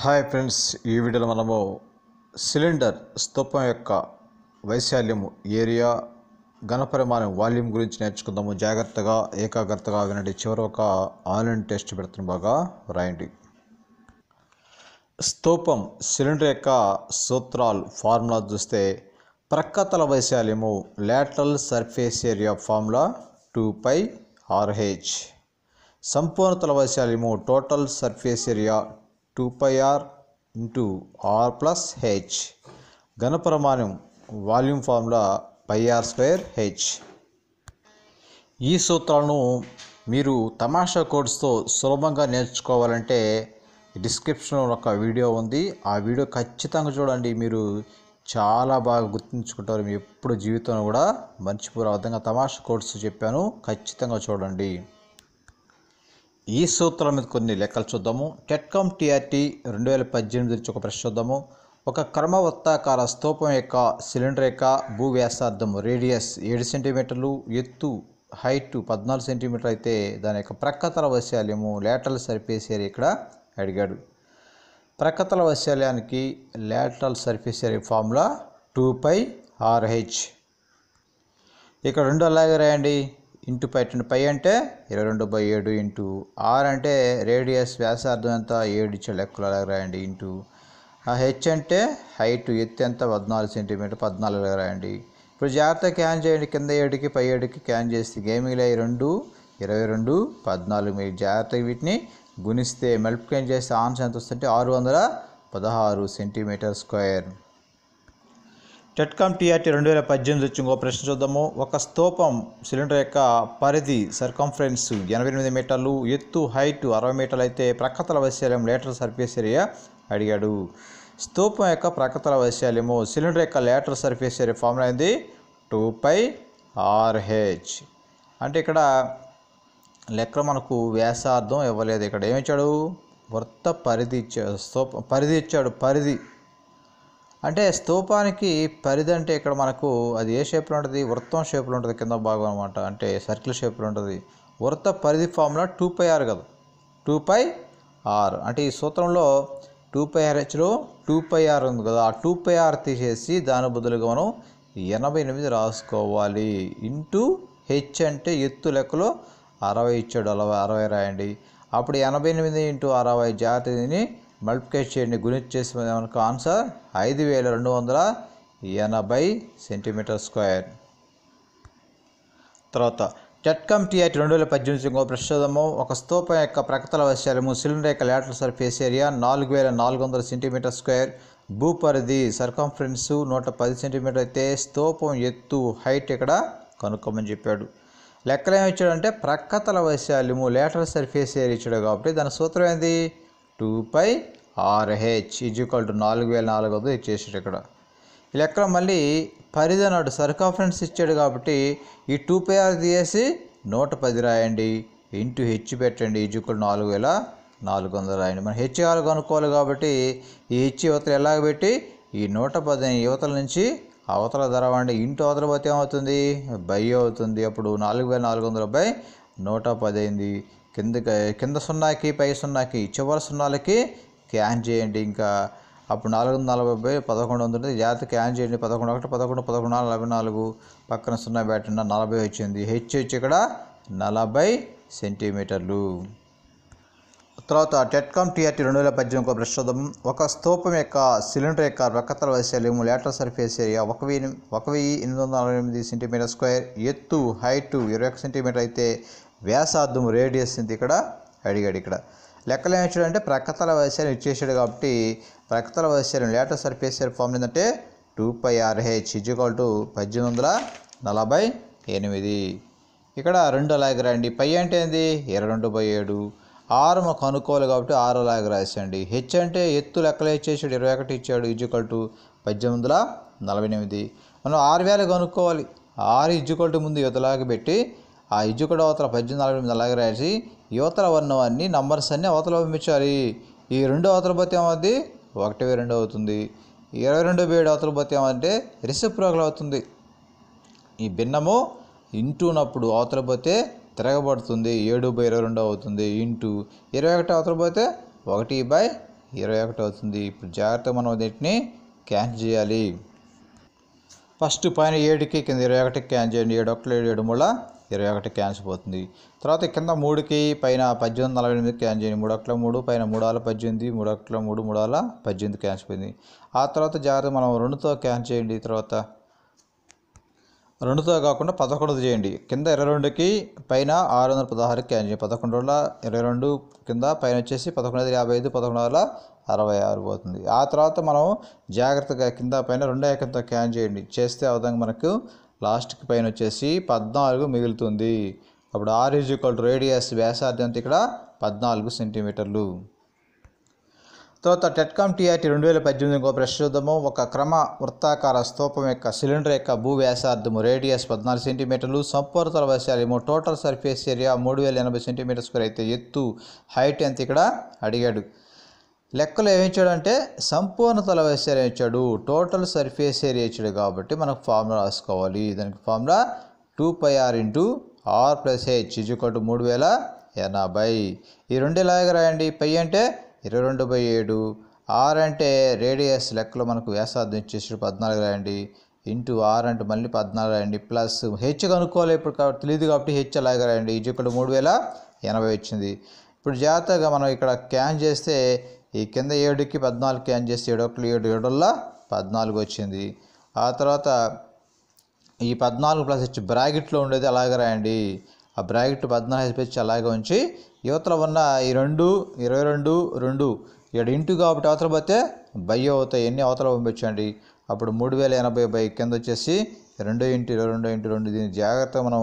hi friends ఈ వీడియోలో మనము సిలిండర్ స్తూపం యొక్క వైశాల్యము ఏరియా ఘనపరిమాణం వాల్యూమ్ గురించి నేర్చుకుందాము జాగ్రత్తగా ఏకాగ్రతగా వినండి చివరి ఒక ఆన్లైన్ టెస్ట్ పెడుతున్న బాగా రాయండి స్తూపం సిలిండర్ యొక్క సూత్రాలు ఫార్ములా చూస్తే ప్రక్కతల వైశాల్యము lateral surface area formula two pi R H సంపూర్ణతల వైశాల్యము total surface area two pi R into R plus H ఘనప్రమాణం volume formula pi are square H ఈ సూత్రాలను మీరు తమాషా కోడ్స్తో సులభంగా నేర్చుకోవాలంటే డిస్క్రిప్షన్లో ఒక వీడియో ఉంది ఆ వీడియో ఖచ్చితంగా చూడండి మీరు చాలా బాగా గుర్తుంచుకుంటారు మీ ఎప్పుడు జీవితంలో కూడా మర్చిపోరు విధంగా తమాషా కోర్సు చెప్పాను ఖచ్చితంగా చూడండి ఈ సూత్రం మీద కొన్ని లెక్కలు చూద్దాము టెట్కామ్ టీఆర్టీ రెండు వేల పద్దెనిమిది నుంచి ఒక ప్రశ్న చూద్దాము ఒక క్రమవృత్తాకార స్తూపం యొక్క సిలిండర్ యొక్క భూ వ్యాసార్థము రేడియస్ ఏడు సెంటీమీటర్లు ఎత్తు హైట్ పద్నాలుగు సెంటీమీటర్ అయితే దాని యొక్క ప్రక్కతల వైశాల్యము లేటరల్ సర్ఫేస్ ఏరియా ఇక్కడ అడిగాడు ప్రక్కతల వైశాల్యానికి lateral surface area formula two pi R H ఇక్కడ రెండు అలాగే రాయండి ఇంటూ పై పై అంటే ఇరవై రెండు బై ఏడు ఇంటూ ఆర్ అంటే రేడియస్ వ్యాసార్థం ఎంత ఏడు ఇచ్చే లెక్కలు అలాగ రాయండి ఇంటూ ఆ హెచ్ అంటే హైట్ ఎత్తు ఎంత పద్నాలుగు సెంటీమీటర్ పద్నాలుగు అలాగ రాయండి ఇప్పుడు జాగ్రత్త క్యాన్ చేయండి కింద ఏడుకి పై ఏడుకి క్యాన్ చేస్తే గేమింగ్లో రెండు ఇరవై రెండు పద్నాలుగు మీరు జాగ్రత్తగా వీటిని గుణిస్తే క్యాన్ చేస్తే ఆన్సర్ ఎంత వస్తుంటే ఆరు వందల పదహారు సెంటీమీటర్ స్క్వేర్ టెట్కామ్ టీఆర్టీ రెండు వేల పద్దెనిమిది వచ్చి ఇంకో ప్రశ్న చూద్దాము ఒక స్తూపం సిలిండర్ యొక్క పరిధి సర్కంఫరెన్స్ ఎనభై ఎనిమిది మీటర్లు ఎత్తు హైట్ అరవై మీటర్లు అయితే ప్రక్కతల వైశాల్యం లేటర్ సర్ఫేస్ ఏరియా అడిగాడు స్తూపం యొక్క ప్రక్కతల వైశాల్యము సిలిండర్ యొక్క లేటర్ సర్ఫేస్ ఏరియా ఫార్ములా అయింది టూ పై ఆర్హెచ్ అంటే ఇక్కడ లెక్క మనకు వ్యాసార్థం ఇవ్వలేదు ఇక్కడ ఏమిచ్చాడు వృత్త పరిధి ఇచ్చాడు స్తూప పరిధి ఇచ్చాడు పరిధి అంటే స్తూపానికి పరిధి అంటే ఇక్కడ మనకు అది ఏ షేప్లో ఉంటుంది వృత్తం షేప్లో ఉంటుంది కింద భాగం అనమాట అంటే సర్కిల్ షేప్లో ఉంటుంది వృత్త పరిధి ఫామ్లో టూ పై ఆర్ కదా టూ పై ఆర్ అంటే ఈ సూత్రంలో టూ పై ఆర్ హెచ్లో టూ పై ఆర్ ఉంది కదా ఆ టూ పై ఆర్ తీసేసి దాని బదులుగా మనం ఎనభై ఎనిమిది రాసుకోవాలి ఇంటూ హెచ్ అంటే ఎత్తు లెక్కలో అరవై ఇచ్చాడు అలవై అరవై రాయండి అప్పుడు ఎనభై ఎనిమిది ఇంటూ అరవై జాతిని మల్టిప్లికేట్ చేయండి గుణించి చేసి మనకు ఆన్సర్ ఐదు వేల రెండు వందల ఎనభై సెంటీమీటర్ స్క్వేర్ తర్వాత టెట్కమ్ టీఐటి రెండు వేల పద్దెనిమిది ఇంకో ప్రస్తుతము ఒక స్తూపం యొక్క ప్రకతల వశాలము సిలిండర్ యొక్క లేటరల్ సర్ఫేస్ ఏరియా నాలుగు వేల నాలుగు వందల సెంటీమీటర్ స్క్వేర్ భూపరిధి సర్కంఫరెన్స్ నూట పది సెంటీమీటర్ అయితే స్తూపం ఎత్తు హైట్ ఇక్కడ కనుక్కోమని చెప్పాడు లెక్కలు ఏమి ఇచ్చాడంటే ప్రక్కతల వైశాల్యము లేటర్ సర్ఫేస్ ఏరియా ఇచ్చాడు కాబట్టి దాని సూత్రం ఏంది two pi R H is equal to నాలుగు వేల నాలుగు వందలు ఇచ్చేసాడు ఇక్కడ ఇలా ఎక్కడ మళ్ళీ పరిధి అన్నాడు సర్కాఫరెన్స్ ఇచ్చాడు కాబట్టి ఈ టూ పై ఆర్ తీసి నూట పది రాయండి ఇంటూ హెచ్ పెట్టండి ఈజ్ ఈక్వల్ నాలుగు వేల నాలుగు వందలు రాయండి మనం హెచ్ ఆరు కనుక్కోవాలి కాబట్టి ఈ హెచ్ యువతలు ఎలాగ పెట్టి ఈ నూట పదిహేను యువతల నుంచి అవతల ధర అండి ఇంటూ అవతల పోతే ఏమవుతుంది బై అవుతుంది అప్పుడు నాలుగు వేల నాలుగు వందల బై నూట పదిహేను కిందకి కింద సున్నాకి పై సున్నాకి చివరి సున్నాలకి క్యాన్ చేయండి ఇంకా అప్పుడు నాలుగు వందల నలభై పదకొండు వందలు జాతి క్యాన్ చేయండి పదకొండు ఒకటి పదకొండు పదకొండు నలభై నాలుగు పక్కన సున్నా బ్యాటన్న నలభై వచ్చింది హెచ్ హెచ్ ఇక్కడ నలభై సెంటీమీటర్లు తర్వాత టెట్కామ్ టీఆర్టీ రెండు వేల పద్దెనిమిది ఒక ప్రస్తుతం ఒక స్తూపం యొక్క సిలిండర్ యొక్క ప్రక్కతల వైశాల్యము లేటర్ సర్ఫేస్ ఏరియా ఒక వెయ్యి ఒక వెయ్యి ఎనిమిది వందల నలభై ఎనిమిది సెంటీమీటర్ స్క్వేర్ ఎత్తు హైటు ఇరవై ఒక సెంటీమీటర్ అయితే వ్యాసార్థం రేడియస్ ఇంత ఇక్కడ అడిగాడు ఇక్కడ లెక్కలు ఏమిచ్చాడు అంటే ప్రకతల వైశాల్యం ఇచ్చేసాడు కాబట్టి ప్రకతల వైశాల్యం లేటర్ సర్ఫేస్ ఫామ్ ఏంటంటే two pi R H is equal to పద్దెనిమిది వందల నలభై ఎనిమిది ఇక్కడ రెండు అలాగే రాయండి పై అంటే ఏంది ఇరవై రెండు బై ఏడు ఆరు మాకు అనుకోవాలి కాబట్టి ఆరు అలాగే రాసేయండి హెచ్ అంటే ఎత్తు లెక్కలు ఇచ్చేసాడు ఇరవై ఒకటి ఇచ్చాడు ఇజ్జికల్ టు పద్దెనిమిది వందల నలభై ఎనిమిది మనం ఆరు వేలు కనుక్కోవాలి ఆరు ఇజ్జికల్ టు ముందు ఎదులాగా పెట్టి ఆ కూడా అవతల పద్దెనిమిది నలభై ఎనిమిది అలాగే రాసి యువతల వర్ణం అన్ని నంబర్స్ అన్ని అవతల పంపించాలి ఈ రెండు అవతల పోతే ఏమవుద్ది ఒకటి రెండు అవుతుంది ఇరవై రెండు బై ఏడు అవతల పోతే ఏమంటే రిసిప్రోకల్ అవుతుంది ఈ భిన్నము ఇంటూనప్పుడు అవతల పోతే తిరగబడుతుంది ఏడు బై ఇరవై రెండు అవుతుంది ఇంటూ ఇరవై ఒకటి అవతల పోతే ఒకటి బై ఇరవై ఒకటి అవుతుంది ఇప్పుడు జాగ్రత్తగా మనం దీటిని క్యాన్సిల్ చేయాలి ఫస్ట్ పైన ఏడుకి కింద ఇరవై ఒకటికి క్యాన్సిల్ చేయండి ఏడు ఒకటి ఏడు ఏడు మూల ఇరవై ఒకటి క్యాన్సిల్ పోతుంది తర్వాత కింద మూడుకి పైన పద్దెనిమిది నలభై ఎనిమిది క్యాన్సిల్ చేయండి మూడు ఒకటిలో మూడు పైన మూడు ఆల పద్దెనిమిది మూడు ఒకటిలో మూడు మూడు ఆల పద్దెనిమిది క్యాన్సిల్ పోయింది ఆ తర్వాత జాగ్రత్త మనం రెండుతో క్యాన్సిల్ చేయండి తర్వాత రెండుతో కాకుండా పదకొండు చేయండి కింద ఇరవై రెండుకి పైన ఆరు వందల పదహారు క్యాన్ చేయండి పదకొండు వందల ఇరవై రెండు కింద పైన వచ్చేసి పదకొండు వందల యాభై ఐదు పదకొండు వందల అరవై ఆరు పోతుంది ఆ తర్వాత మనం జాగ్రత్తగా కింద పైన రెండో ఏకంతో క్యాన్ చేయండి చేస్తే ఆ విధంగా మనకు లాస్ట్కి పైన వచ్చేసి పద్నాలుగు మిగులుతుంది అప్పుడు R is equal to radius వ్యాసార్థం అంతా ఇక్కడ పద్నాలుగు సెంటీమీటర్లు తర్వాత టెట్కామ్ టీఆర్టీ రెండు వేల పద్దెనిమిది ఇంకో ప్రశ్న చూద్దాము ఒక క్రమ వృత్తాకార స్తూపం యొక్క సిలిండర్ యొక్క భూ వ్యాసార్థము రేడియస్ పద్నాలుగు సెంటీమీటర్లు సంపూర్తల వ్యాసాలేమో టోటల్ సర్ఫేస్ ఏరియా మూడు వేల ఎనభై సెంటీమీటర్ స్క్వేర్ అయితే ఎత్తు హైట్ ఎంత ఇక్కడ అడిగాడు లెక్కలు ఏమిచ్చాడు అంటే సంపూర్ణ తల వైస్ ఇచ్చాడు టోటల్ సర్ఫేస్ ఏరియా ఇచ్చాడు కాబట్టి మనకు ఫార్ములా రాసుకోవాలి దానికి formula two pi R into R plus H is equal to మూడు వేల ఎనభై ఈ రెండు ఇలాగే రాయండి పై అంటే ఇరవై రెండు బై ఏడు ఆర్ అంటే రేడియస్ లెక్కలో మనకు వ్యాసార్థం ఇచ్చేసి పద్నాలుగు రాయండి ఇంటూ ఆర్ అంటే మళ్ళీ పద్నాలుగు రాయండి ప్లస్ హెచ్ కనుక్కోవాలి ఇప్పుడు కాబట్టి తెలియదు కాబట్టి హెచ్ అలాగే రాయండి ఇజుకట్టు మూడు వేల ఎనభై వచ్చింది ఇప్పుడు జాగ్రత్తగా మనం ఇక్కడ క్యాన్ చేస్తే ఈ కింద ఏడుకి పద్నాలుగు క్యాన్ చేసి ఏడు ఒకటి ఏడు ఏడుల్లో పద్నాలుగు వచ్చింది ఆ తర్వాత ఈ పద్నాలుగు ప్లస్ హెచ్ బ్రాకెట్లో ఉండేది అలాగే రాయండి ఆ బ్రాకెట్ పద్నాలుగు హెచ్ అలాగే ఉంచి యువతలో ఉన్న ఈ రెండు ఇరవై రెండు రెండు ఏడు ఇంటూ కాబట్టి అవతల పోతే బయ్య అవుతాయి ఎన్ని అవతల పంపించండి అప్పుడు మూడు వేల ఎనభై బై కింద వచ్చేసి రెండో ఇంటి ఇరవై రెండో ఇంటి రెండు దీన్ని జాగ్రత్తగా మనం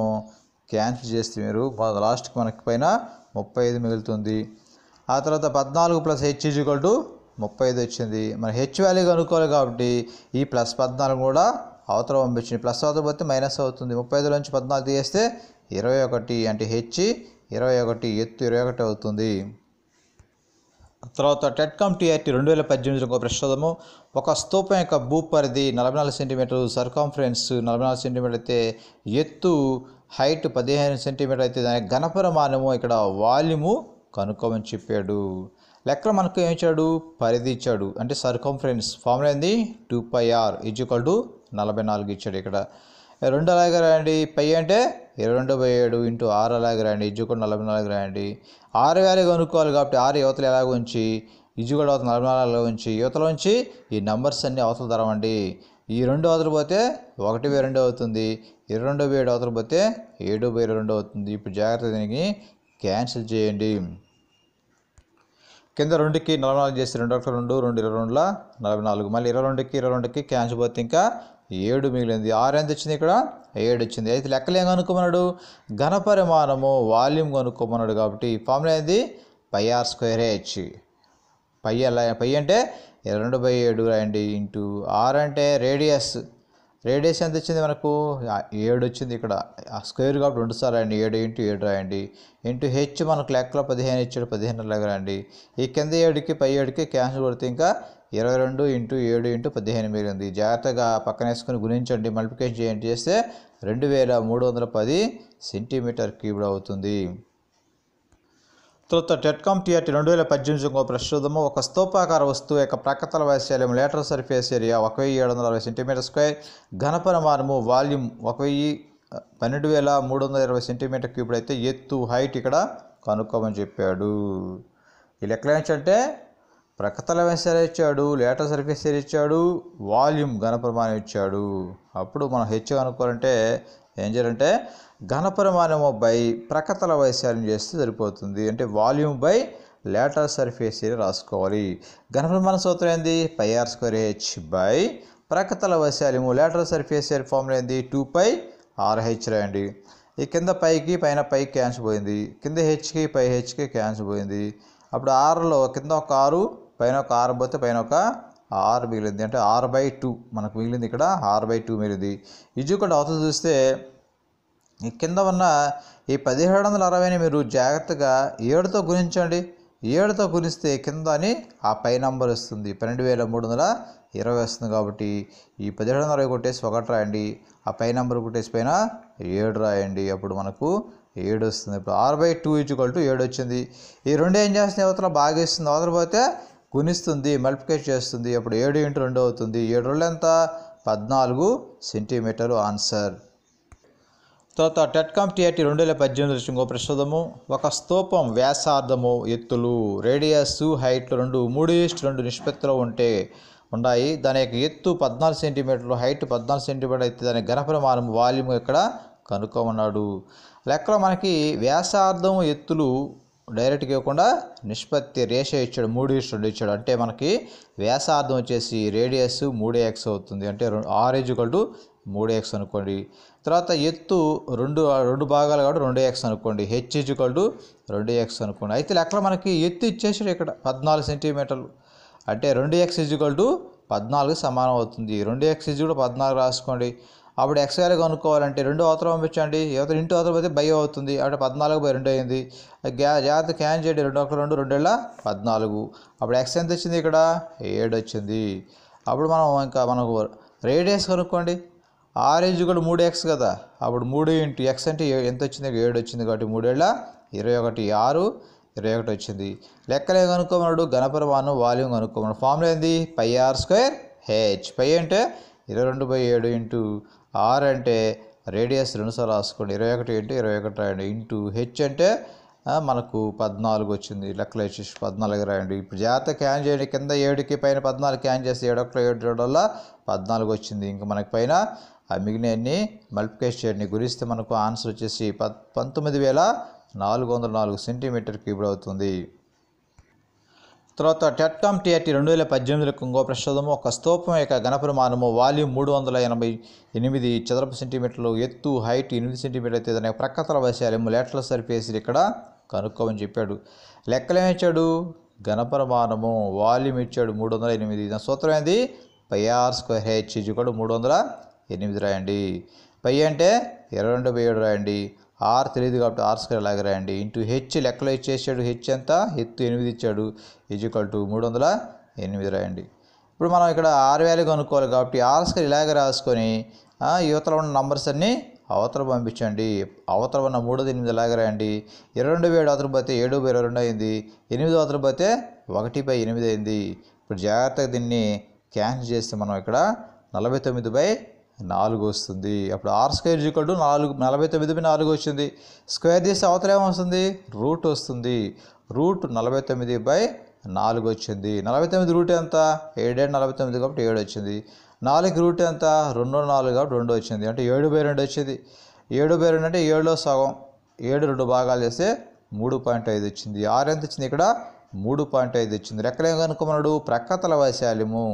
క్యాన్సిల్ చేస్తే మీరు లాస్ట్కి మనకి పైన ముప్పై ఐదు మిగులుతుంది ఆ తర్వాత పద్నాలుగు ప్లస్ హెచ్ ఈజ్వల్ టు ముప్పై ఐదు వచ్చింది మరి హెచ్ వాల్యూ కనుక్కోవాలి కాబట్టి ఈ ప్లస్ పద్నాలుగు కూడా అవతల పంపించింది ప్లస్ అవతల పోతే మైనస్ అవుతుంది ముప్పై ఐదు నుంచి పద్నాలుగు తీసేస్తే ఇరవై ఒకటి అంటే హెచ్ ఇరవై ఒకటి ఎత్తు ఇరవై ఒకటి అవుతుంది తర్వాత టెట్కామ్ టీఆర్టీ రెండు వేల పద్దెనిమిది ఒక ప్రశ్నము ఒక స్తూపం యొక్క భూ పరిధి నలభై నాలుగు సెంటీమీటర్లు సర్కాన్ఫరెన్స్ నలభై నాలుగు సెంటీమీటర్ అయితే ఎత్తు హైట్ పదిహేను సెంటీమీటర్ అయితే దాని ఘనపరిమాణము ఇక్కడ వాల్యూము కనుక్కోమని చెప్పాడు లెక్కలు మనకు ఏం ఇచ్చాడు పరిధి ఇచ్చాడు అంటే సర్కంఫరెన్స్ ఫార్ములా ఏంది two pi R equal to నలభై నాలుగు ఇచ్చాడు ఇక్కడ రెండు అలాగే రాయండి పై అంటే ఇరవై రెండు బై ఏడు ఇంటూ ఆరు అలాగే రాయండి ఇజ్జుకోడు నలభై నాలుగు రాయండి ఆరు వేలు కనుక్కోవాలి కాబట్టి ఆరు యువతలు ఎలాగ ఉంచి ఇజ్జుకోడు అవతల నలభై నాలుగులో ఉంచి యువతలో ఉంచి ఈ నెంబర్స్ అన్నీ అవతల తరవండి ఈ రెండు అవతలు పోతే ఒకటి బై రెండు అవుతుంది ఇరవై రెండు బై ఏడు అవతలు పోతే ఏడు బై ఇరవై రెండు అవుతుంది ఇప్పుడు జాగ్రత్త దీనికి క్యాన్సిల్ చేయండి కింద రెండుకి నలభై నాలుగు చేసి రెండు ఒకటి రెండు రెండు ఇరవై రెండుల నలభై నాలుగు మళ్ళీ ఇరవై రెండుకి ఇరవై రెండుకి క్యాన్సిల్ పోతే ఇంకా ఏడు మిగిలింది ఆరు ఎంత వచ్చింది ఇక్కడ ఏడు వచ్చింది అయితే లెక్కలేం కనుక్కోమన్నాడు ఘన పరిమాణము వాల్యూమ్ కనుక్కోమన్నాడు కాబట్టి ఫార్ములా ఏంది pi are square h pi అలా పై అంటే ఇరవై రెండు బై ఏడు రాయండి ఇంటూ ఆర్ అంటే రేడియస్ రేడియేషన్ ఎంత వచ్చింది మనకు ఏడు వచ్చింది ఇక్కడ స్క్వేర్ కాబట్టి రెండు సార్లు రాయండి ఏడు ఇంటూ ఏడు రాయండి ఇంటూ హెచ్ మనకు లెక్కలో పదిహేను ఇచ్చాడు పదిహేను లెక్క రాయండి ఈ కింద ఏడుకి పై ఏడుకి క్యాన్సిల్ కొడితే ఇంకా ఇరవై రెండు ఇంటూ ఏడు ఇంటూ పదిహేను మిగిలింది జాగ్రత్తగా పక్కన వేసుకుని గుణించండి మల్టిప్లికేషన్ చేయండి చేస్తే రెండు వేల మూడు వందల పది సెంటీమీటర్ క్యూబ్డ్ అవుతుంది తొలుత టెట్కామ్ టీఆర్టీ రెండు వేల పద్దెనిమిది ఇంకో ప్రస్తుతము ఒక స్తూపాకార వస్తువు యొక్క ప్రక్కతల వైశాల్యం లేటర్ సర్ఫేస్ ఏరియా ఒక వెయ్యి ఏడు వందల అరవై సెంటీమీటర్ స్క్వేర్ ఘనపరిమాణము వాల్యూమ్ ఒక వెయ్యి పన్నెండు వేల మూడు వందల ఇరవై సెంటీమీటర్ క్యూబ్డ్ అయితే ఎత్తు హైట్ ఇక్కడ కనుక్కోమని చెప్పాడు ఈ లెక్కలు ఏంటంటే ప్రకతల వెంచర్ ఇచ్చాడు లేటర్ సర్ఫేస్ ఇచ్చాడు వాల్యూమ్ ఘనప్రమాణం ఇచ్చాడు అప్పుడు మనం హెచ్ కనుక్కోవాలంటే ఏం చేయాలంటే ఘనపరిమాణము బై ప్రకతల వైశాల్యం చేస్తే సరిపోతుంది అంటే volume by lateral surface area రాసుకోవాలి ఘనపరిమాణ సూత్రం ఏంది pi are square h by ప్రకతల వైశాల్యము లేటర్ సర్ఫేస్ ఏరియా ఫార్ములా ఏంది టూ పై ఆర్హెచ్ రాయండి ఈ కింద పైకి పైన పైకి క్యాన్సిల్ పోయింది కింద హెచ్కి పై హెచ్కి క్యాన్సిల్ పోయింది అప్పుడు ఆరులో కింద ఒక ఆరు పైన ఒక ఆరు పోతే పైన ఒక ఆర్ మిగిలింది అంటే ఆర్ బై టూ మనకు మిగిలింది ఇక్కడ ఆర్ బై టూ మిగిలింది కూడా అవుతుంది చూస్తే ఈ కింద ఉన్న ఈ పదిహేడు వందల అరవైని మీరు జాగ్రత్తగా ఏడుతో గుణించండి ఏడుతో గుణిస్తే కింద అని ఆ పై నంబర్ వస్తుంది పన్నెండు వేల మూడు వందల ఇరవై వస్తుంది కాబట్టి ఈ పదిహేడు వందల అరవై కొట్టేసి ఒకటి రాయండి ఆ పై నంబర్ కొట్టేసి పైన ఏడు రాయండి అప్పుడు మనకు ఏడు వస్తుంది ఇప్పుడు ఆరు బై టూ ఈజ్వల్ టు ఏడు వచ్చింది ఈ రెండు ఏం చేస్తుంది అవతల బాగా ఇస్తుంది అవతల పోతే గుణిస్తుంది మల్టిప్లికేట్ చేస్తుంది అప్పుడు ఏడు ఇంటూ రెండు అవుతుంది ఏడు రోజులు ఎంత పద్నాలుగు సెంటీమీటర్లు ఆన్సర్ తర్వాత టెట్కామ్ టీఆర్టీ రెండు వేల పద్దెనిమిది వచ్చిన ఇంకో ప్రస్తుతము ఒక స్తూపం వ్యాసార్థము ఎత్తులు రేడియస్ హైట్లు రెండు మూడు ఈస్ట్ రెండు నిష్పత్తిలో ఉంటే ఉన్నాయి దాని యొక్క ఎత్తు పద్నాలుగు సెంటీమీటర్లు హైట్ పద్నాలుగు సెంటీమీటర్ అయితే దాని ఘనప్రమాణం వాల్యూమ్ ఇక్కడ కనుక్కోమన్నాడు లెక్కలో మనకి వ్యాసార్థం ఎత్తులు డైరెక్ట్గా ఇవ్వకుండా నిష్పత్తి రేషియో ఇచ్చాడు మూడు ఇస్ రెండు ఇచ్చాడు అంటే మనకి వ్యాసార్థం వచ్చేసి రేడియస్ మూడు ఎక్స్ అవుతుంది అంటే ఆర్ ఈజ్వల్ టు మూడు ఎక్స్ అనుకోండి తర్వాత ఎత్తు రెండు రెండు భాగాలు కాబట్టి రెండు ఎక్స్ అనుకోండి హెచ్ ఈజ్వల్ టు రెండు ఎక్స్ అనుకోండి అయితే లెక్కలో మనకి ఎత్తు ఇచ్చేసాడు ఇక్కడ పద్నాలుగు సెంటీమీటర్లు అంటే రెండు ఎక్స్ ఈజ్వల్ టు పద్నాలుగు సమానం అవుతుంది రెండు ఎక్స్ ఈజ్ కూడా పద్నాలుగు రాసుకోండి అప్పుడు ఎక్స్ వాల్యూ కనుక్కోవాలంటే రెండు అవతరం పంపించండి యువత ఇంటి అవతరం పోతే బై అవుతుంది అప్పుడు పద్నాలుగు బై రెండు అయింది గ్యా జాగ్రత్త క్యాన్ చేయండి రెండు ఒక రెండు రెండేళ్ళ పద్నాలుగు అప్పుడు ఎక్స్ ఎంత వచ్చింది ఇక్కడ ఏడు వచ్చింది అప్పుడు మనం ఇంకా మనకు రేడియస్ కనుక్కోండి ఆరేంజ్ కూడా మూడు ఎక్స్ కదా అప్పుడు మూడు ఇంటూ ఎక్స్ అంటే ఎంత వచ్చింది ఏడు వచ్చింది కాబట్టి మూడేళ్ళ ఇరవై ఒకటి ఆరు ఇరవై ఒకటి వచ్చింది లెక్కలే కనుక్కోమన్నాడు ఘనపరమాణం వాల్యూమ్ కనుక్కోమన్నాడు ఫార్ములా ఏంది pi are square h pi అంటే ఇరవై రెండు బై ఏడు ఇంటూ ఆర్ అంటే రేడియస్ రెండుసార్లు రాసుకోండి ఇరవై ఒకటి అంటే ఇరవై ఒకటి రాయండి ఇంటూ హెచ్ అంటే మనకు పద్నాలుగు వచ్చింది లెక్కలు వచ్చేసి పద్నాలుగు రాయండి ఇప్పుడు జాగ్రత్త క్యాన్ చేయండి కింద ఏడుకి పైన పద్నాలుగు క్యాన్ చేసి ఏడొక్కలో ఏడు రెండు వల్ల పద్నాలుగు వచ్చింది ఇంకా మనకి పైన ఆ మిగిలినన్ని మల్టిప్లికేషన్ చేయండి గురిస్తే మనకు ఆన్సర్ వచ్చేసి ప పంతొమ్మిది వేల నాలుగు వందల నాలుగు సెంటీమీటర్ క్యూబ్ అవుతుంది తర్వాత టెట్కామ్ టీఆర్టీ రెండు వేల పద్దెనిమిదిలో ఇంకో ప్రసాదము ఒక స్తూపం యొక్క ఘనప్రమాణము వాల్యూమ్ మూడు వందల ఎనభై ఎనిమిది చదరపు సెంటీమీటర్లు ఎత్తు హైట్ ఎనిమిది సెంటీమీటర్ అయితే దాని ప్రక్కతల వశాలము లేట్ల సరిపేసి ఇక్కడ కనుక్కోమని చెప్పాడు లెక్కలేమిచ్చాడు ఘనప్రమాణము వాల్యూమ్ ఇచ్చాడు మూడు వందల ఎనిమిది దాని సూత్రం ఏంది పై ఆర్ స్క్వేర్ హెచ్ కూడా మూడు వందల ఎనిమిది రాయండి పై అంటే ఇరవై రెండు పై ఏడు రాయండి ఆర్ తెలియదు కాబట్టి ఆర్ స్క్వేర్ అలాగే రాయండి ఇంటూ హెచ్ లెక్కలో ఇచ్చేసాడు హెచ్ ఎంత ఎత్తు ఎనిమిది ఇచ్చాడు ఈజ్వల్ టు మూడు వందల ఎనిమిది రాయండి ఇప్పుడు మనం ఇక్కడ ఆర్ వేలు కనుక్కోవాలి కాబట్టి ఆర్ స్క్వేర్ ఇలాగే రాసుకొని యువతలో ఉన్న నంబర్స్ అన్నీ అవతల పంపించండి అవతల ఉన్న మూడోది ఎనిమిది లాగా రాయండి ఇరవై రెండు ఏడు అవతల పోతే ఏడు బై ఇరవై రెండు అయింది ఎనిమిది అవతల పోతే ఒకటి బై ఎనిమిది అయింది ఇప్పుడు జాగ్రత్తగా దీన్ని క్యాన్సిల్ చేస్తే మనం ఇక్కడ నలభై తొమ్మిది బై నాలుగు వస్తుంది అప్పుడు ఆర్ స్క్వేర్ ఈక్వల్ టు నాలుగు నలభై తొమ్మిది బై నాలుగు వచ్చింది స్క్వేర్ చేస్తే అవతల ఏమొస్తుంది రూట్ వస్తుంది రూట్ నలభై తొమ్మిది బై నాలుగు వచ్చింది నలభై తొమ్మిది రూట్ ఎంత ఏడేడు నలభై తొమ్మిది కాబట్టి ఏడు వచ్చింది నాలుగు రూట్ ఎంత రెండు నాలుగు కాబట్టి రెండు వచ్చింది అంటే ఏడు బై రెండు వచ్చింది ఏడు బై రెండు అంటే ఏడులో సగం ఏడు రెండు భాగాలు చేస్తే మూడు పాయింట్ ఐదు వచ్చింది ఆరు ఎంత వచ్చింది ఇక్కడ మూడు పాయింట్ ఐదు వచ్చింది రెక్కలేం కనుక్కున్నాడు ప్రక్కతల వైశాల్యము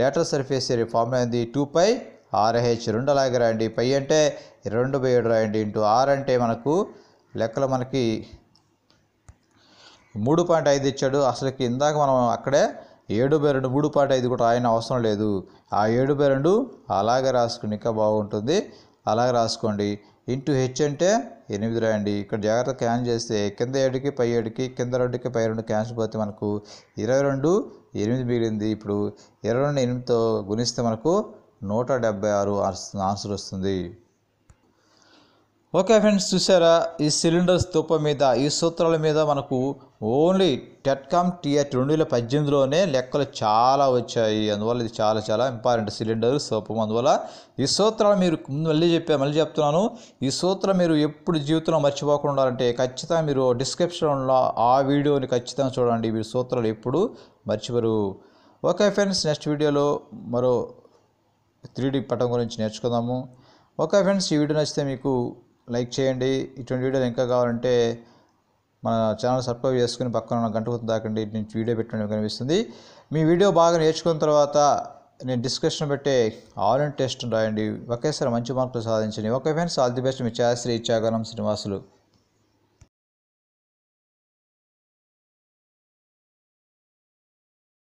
లేటర్ సర్ఫేస్ ఏరియా ఫామ్ అయింది టూ పై ఆర్హెచ్ రెండు అలాగే రాయండి పై అంటే రెండు బై ఏడు రాయండి ఇంటూ ఆర్ అంటే మనకు లెక్కలు మనకి మూడు పాయింట్ ఐదు ఇచ్చాడు అసలుకి ఇందాక మనం అక్కడే ఏడు బై రెండు మూడు పాయింట్ ఐదు కూడా రాయని అవసరం లేదు ఆ ఏడు బై రెండు అలాగే రాసుకుని ఇంకా బాగుంటుంది అలాగే రాసుకోండి ఇంటూ హెచ్ అంటే ఎనిమిది రాయండి ఇక్కడ జాగ్రత్త క్యాన్ చేస్తే కింద ఏడుకి పై ఏడుకి కింద రెండుకి పై రెండు క్యాన్సిల్ పోతే మనకు ఇరవై రెండు ఎనిమిది మిగిలింది ఇప్పుడు ఇరవై రెండు ఎనిమిదితో గుణిస్తే మనకు నూట డెబ్బై ఆరు ఆన్సర్ వస్తుంది ఓకే ఫ్రెండ్స్ చూసారా ఈ సిలిండర్ స్థూపం మీద ఈ సూత్రాల మీద మనకు ఓన్లీ టెట్కామ్ టీఎట్ రెండు వేల పద్దెనిమిదిలోనే లెక్కలు చాలా వచ్చాయి అందువల్ల ఇది చాలా చాలా ఇంపార్టెంట్ సిలిండర్ సూపం అందువల్ల ఈ సూత్రాలు మీరు మళ్ళీ చెప్పా మళ్ళీ చెప్తున్నాను ఈ సూత్రం మీరు ఎప్పుడు జీవితంలో మర్చిపోకుండా ఉండాలంటే ఖచ్చితంగా మీరు డిస్క్రిప్షన్లో ఆ వీడియోని ఖచ్చితంగా చూడండి మీరు సూత్రాలు ఎప్పుడు మర్చిపోరు ఓకే ఫ్రెండ్స్ నెక్స్ట్ వీడియోలో మరో త్రీ డీ పటం గురించి నేర్చుకుందాము ఓకే ఫ్రెండ్స్ ఈ వీడియో నచ్చితే మీకు లైక్ చేయండి ఇటువంటి వీడియోలు ఇంకా కావాలంటే మన ఛానల్ సబ్స్క్రైబ్ చేసుకుని పక్కన ఉన్న గంట గుర్తు దాకండి నుంచి వీడియో పెట్టడం కనిపిస్తుంది మీ వీడియో బాగా నేర్చుకున్న తర్వాత నేను డిస్కషన్ పెట్టే ఆన్లైన్ టెస్ట్ రాయండి ఒకేసారి మంచి మార్కులు సాధించండి okay friends all the best మీ ఛాయశ్రీ ఇచ్చాగనం శ్రీనివాసులు